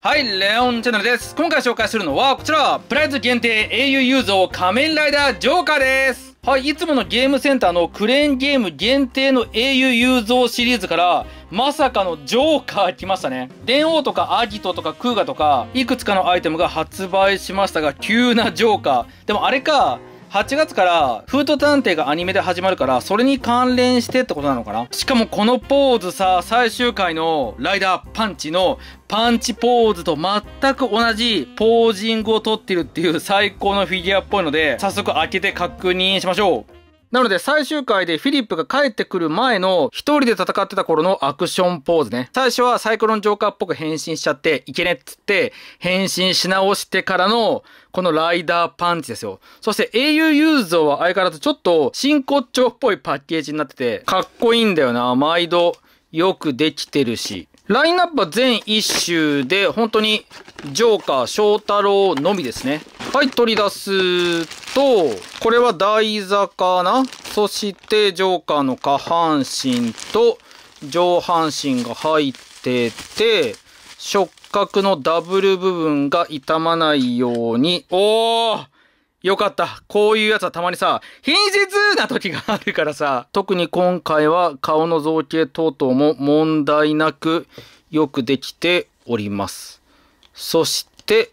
はい、レオンチャンネルです。今回紹介するのはこちら、プライズ限定英雄雄像仮面ライダージョーカーです。はい、いつものゲームセンターのクレーンゲーム限定の英雄雄像シリーズから、まさかのジョーカー来ましたね。電王とかアギトとかクーガとか、いくつかのアイテムが発売しましたが、急なジョーカー。でもあれか、8月から、フート探偵がアニメで始まるから、それに関連してってことなのかなしかもこのポーズさ、最終回のライダーパンチのパンチポーズと全く同じポージングをとってるっていう最高のフィギュアっぽいので、早速開けて確認しましょう。なので最終回でフィリップが帰ってくる前の一人で戦ってた頃のアクションポーズね。最初はサイクロンジョーカーっぽく変身しちゃって、いけねっつって変身し直してからのこのライダーパンチですよ。そして英雄ユーゾーは相変わらずちょっと真骨頂っぽいパッケージになってて、かっこいいんだよな。毎度よくできてるし。ラインナップは全1周で本当にジョーカー、翔太郎のみですね。はい取り出すとこれは台座かなそしてジョーカーの下半身と上半身が入ってて触角のダブル部分が傷まないようにおーよかった。こういうやつはたまにさ、品質な時があるからさ、特に今回は顔の造形等々も問題なくよくできております。そして、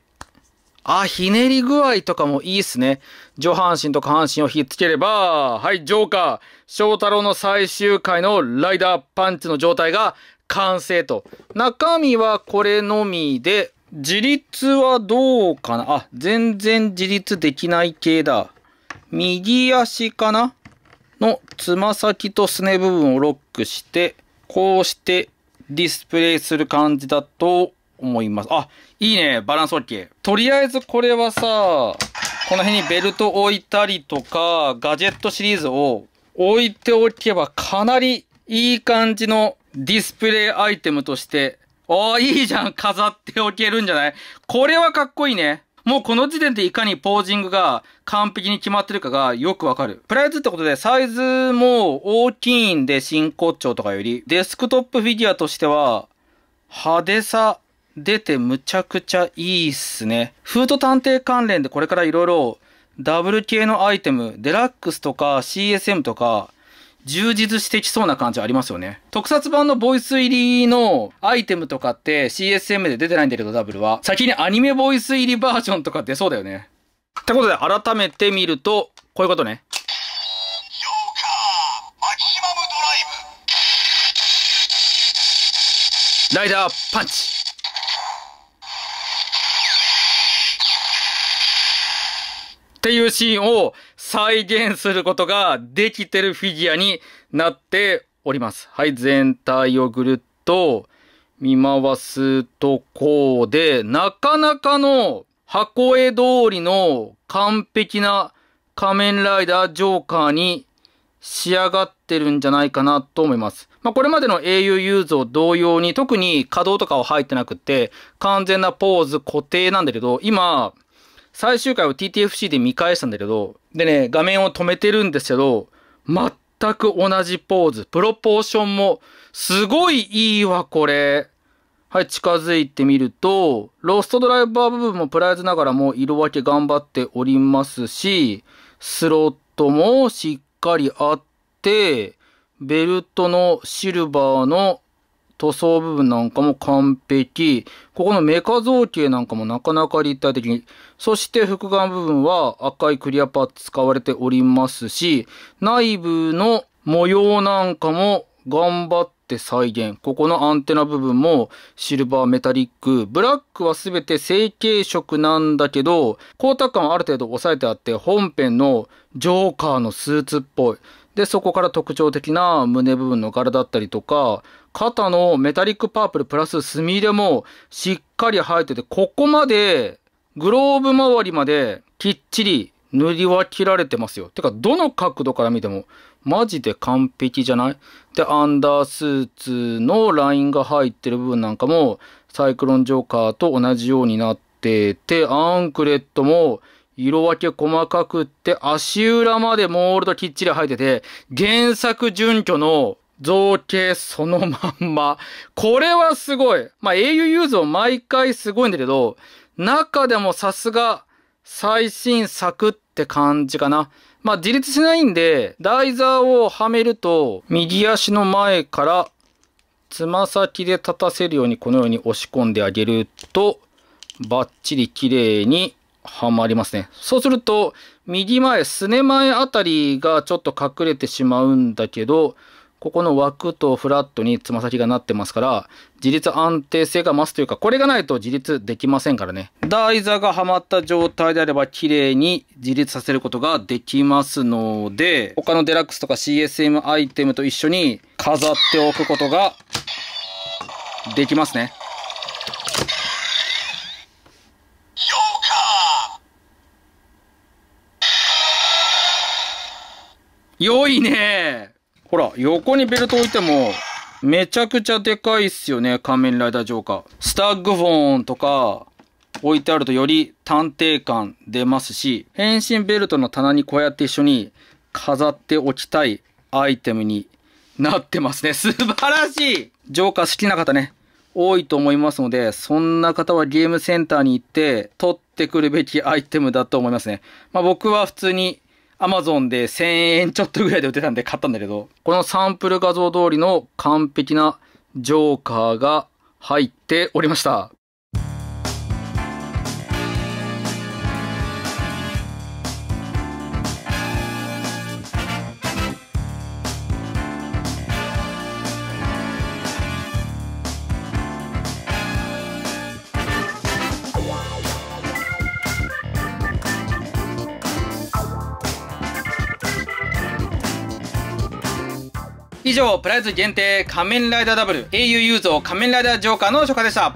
あ、ひねり具合とかもいいっすね。上半身と下半身をひっつければ、はい、ジョーカー、翔太郎の最終回のライダーパンチの状態が完成と。中身はこれのみで、自立はどうかなあ、全然自立できない系だ。右足かなのつま先とすね部分をロックして、こうしてディスプレイする感じだと、思います。あ、いいね、バランス OK。とりあえずこれはさ、この辺にベルト置いたりとか、ガジェットシリーズを置いておけばかなりいい感じのディスプレイアイテムとして、ああ、いいじゃん、飾っておけるんじゃないこれはかっこいいね。もうこの時点でいかにポージングが完璧に決まってるかがよくわかる。プライズってことでサイズも大きいんで真骨頂とかより、デスクトップフィギュアとしては派手さ出てむちゃくちゃいいっすね。フード探偵関連でこれから色々ダブル系のアイテム、デラックスとか CSM とか、充実してきそうな感じありますよね。特撮版のボイス入りのアイテムとかって CSM で出てないんだけど、ダブルは。先にアニメボイス入りバージョンとか出そうだよね。ってことで改めて見ると、こういうことね。ライダーパンチっていうシーンを再現することができてるフィギュアになっております。はい、全体をぐるっと見回すとこうで、なかなかの箱絵通りの完璧な仮面ライダージョーカーに仕上がってるんじゃないかなと思います。まあ、これまでの英雄ユーズを同様に特に稼働とかは入ってなくて完全なポーズ固定なんだけど、今、最終回を TTFC で見返したんだけど、でね、画面を止めてるんですけど、全く同じポーズ。プロポーションも、すごいいいわ、これ。はい、近づいてみると、ロストドライバー部分もプライズながらも色分け頑張っておりますし、スロットもしっかりあって、ベルトのシルバーの塗装部分なんかも完璧。ここのメカ造形なんかもなかなか立体的に。そして複眼部分は赤いクリアパーツ使われておりますし、内部の模様なんかも頑張っって再現。ここのアンテナ部分もシルバーメタリック。ブラックは全て成型色なんだけど、光沢感はある程度抑えてあって、本編のジョーカーのスーツっぽい。で、そこから特徴的な胸部分の柄だったりとか、肩のメタリックパープルプラス墨入れもしっかり生えてて、ここまで、グローブ周りまできっちり塗り分けられてますよ。てか、どの角度から見ても、マジで完璧じゃないで、アンダースーツのラインが入ってる部分なんかも、サイクロンジョーカーと同じようになってて、アンクレットも、色分け細かくって、足裏までモールドきっちり入ってて、原作準拠の造形そのまんま。これはすごい。まあ、au ユーズを毎回すごいんだけど、中でもさすが、最新作って感じかな。まあ自立しないんで、台座をはめると、右足の前からつま先で立たせるようにこのように押し込んであげると、バッチリ綺麗にはまりますね。そうすると、右前、すね前あたりがちょっと隠れてしまうんだけど、ここの枠とフラットにつま先がなってますから、自立安定性が増すというか、これがないと自立できませんからね。台座がはまった状態であれば、綺麗に自立させることができますので、他のデラックスとか CSM アイテムと一緒に飾っておくことができますね。良いねほら、横にベルト置いても、めちゃくちゃでかいっすよね、仮面ライダージョーカー。スタッグフォンとか、置いてあるとより探偵感出ますし、変身ベルトの棚にこうやって一緒に飾っておきたいアイテムになってますね。素晴らしいジョーカー好きな方ね、多いと思いますので、そんな方はゲームセンターに行って取ってくるべきアイテムだと思いますね。まあ僕は普通にアマゾンで1000円ちょっとぐらいで売ってたんで買ったんだけど、このサンプル画像通りの完璧なジョーカーが入っておりました。以上、プライズ限定仮面ライダーダブル英雄ユーゾー仮面ライダージョーカーの初夏でした。